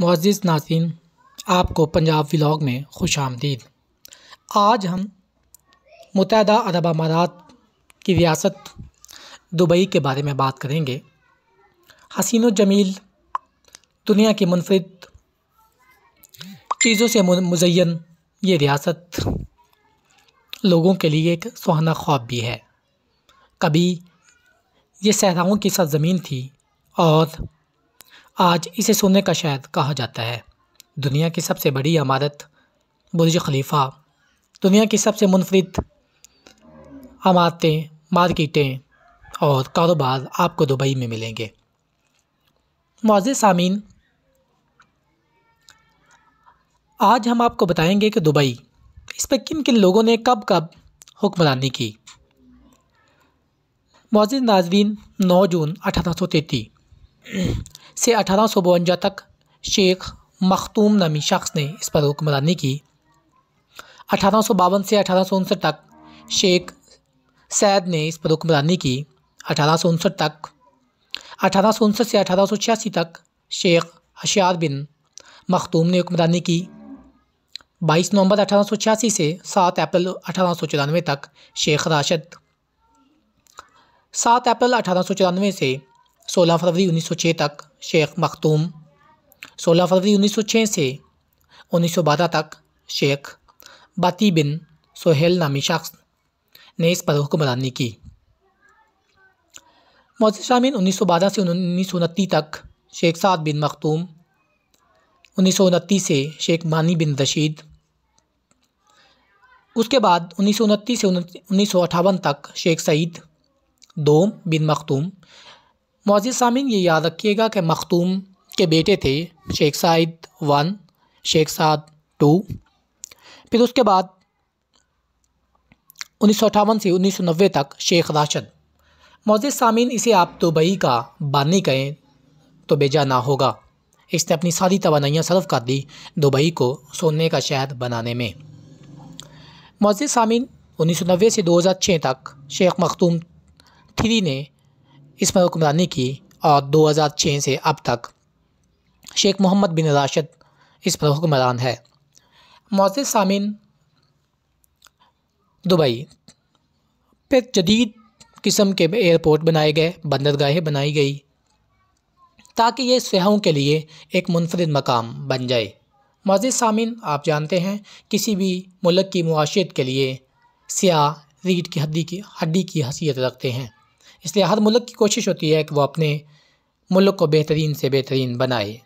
Moz नासिन आपको Punjab vlog में खुश आमदीद आज हम मुतहदा अरब अमारात की रियासत दुबई के बारे में बात करेंगे हसीन जमील दुनिया की मुनफरद चीज़ों से मुजैन ये रियासत लोगों के लिए एक सुहाना ख्वाब भी है कभी ये सहराओं की सरजमीन थी और आज इसे सोने का शायद कहा जाता है दुनिया की सबसे बड़ी इमारत बुर्ज खलीफा दुनिया की सबसे मुनफरद इमारतें मार्केटें और कारोबार आपको दुबई में मिलेंगे मौज सामीन आज हम आपको बताएंगे कि दुबई इस पर किन किन लोगों ने कब कब हुक्मरानी की मौज नाजरीन नौ जून अठारह सौ तैतीस से अठारह सौ बवंजा तक शेख मखतूम नामी शख्स ने इस पर हुक्मरानी की अठारह सौ बावन से अठारह सौ उनसठ तक शेख सैद ने इस पर हुक्मरानी की अठारह सौ उनसठ तक अठारह सौ उनसठ से अठारह सौ छियासी तक शेख हशियार बिन मखतूम ने हुक्मरानी की 22 नवंबर अठारह से 7 अप्रैल अठारह तक शेख राशद 7 अप्रैल अठारह से 16 फरवरी 1906 तक शेख मखतूम 16 फरवरी 1906 से 1912 तक शेख बाती बिन सोहेल नामी शख्स ने इस पर हुक्मरानी की मौजूद शामिन उन्नीस सौ बारह से उन्नीस तक शेख साद बिन मखतूम उन्नीस से शेख मानी बिन रशीद उसके बाद उन्नीस से उन्नीस तक शेख सईद दोम बिन मखतूम मोज़ सामिन ये याद रखिएगा कि मखतूम के बेटे थे Sheikh Saeed one Sheikh Saad two फिर उसके बाद उन्नीस से उन्नीस तक शेख राशद मोज़ सामिन इसे आप दुबई का बानी कहें तो बेजा ना होगा इसने अपनी सारी तोानाइयाँ सर्व कर दी दुबई को सोने का शहर बनाने में मौजिद सामिन उन्नीस से 2006 तक शेख मखतूम थ्री ने इस पर हुक्मरानी की और 2006 से अब तक शेख मोहम्मद बिन राशद इस पर हुक्मरान है मौज सामिन दुबई फिर जदीद किस्म के एयरपोर्ट बनाए गए बंदरगाहें बनाई गई ताकि ये सयाहों के लिए एक मुनफरद मकाम बन जाए मज़ीद सामिन आप जानते हैं किसी भी मुल्क की मुआशियत के लिए सयाह रीढ़ की हड्डी की हड्डी की हैसियत रखते हैं इसलिए हर मुल्क की कोशिश होती है कि वो अपने मुल्क को बेहतरीन से बेहतरीन बनाए